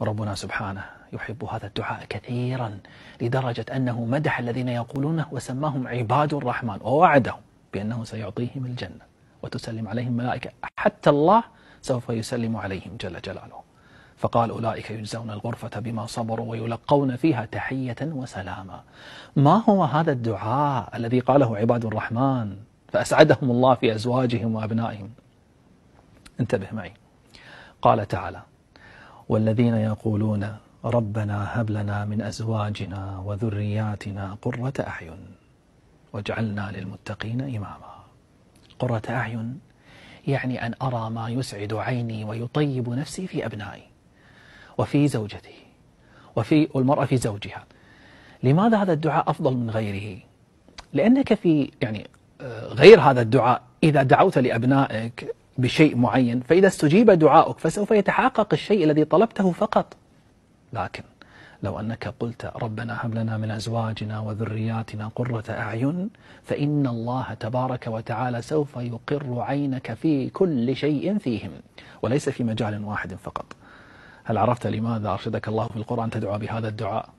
وربنا سبحانه يحب هذا الدعاء كثيرا لدرجة أنه مدح الذين يقولونه وسماهم عباد الرحمن ووعدهم بأنه سيعطيهم الجنة وتسلم عليهم ملائكة حتى الله سوف يسلم عليهم جل جلاله فقال أولئك يجزون الغرفة بما صبروا ويلقون فيها تحية وسلاما ما هو هذا الدعاء الذي قاله عباد الرحمن فأسعدهم الله في أزواجهم وأبنائهم انتبه معي قال تعالى والذين يقولون ربنا هب لنا من أزواجنا وذرياتنا قرة أعين واجعلنا للمتقين إماما قرة أعين يعني أن أرى ما يسعد عيني ويطيب نفسي في أبنائي وفي زوجتي وفي المرأة في زوجها لماذا هذا الدعاء أفضل من غيره لأنك في يعني آه، غير هذا الدعاء إذا دعوت لأبنائك بشيء معين فإذا استجيب دعاؤك فسوف يتحقق الشيء الذي طلبته فقط لكن لو أنك قلت ربنا هب لنا من أزواجنا وذرياتنا قرة أعين فإن الله تبارك وتعالى سوف يقر عينك في كل شيء فيهم وليس في مجال واحد فقط هل عرفت لماذا أرشدك الله في القرآن تدعو بهذا الدعاء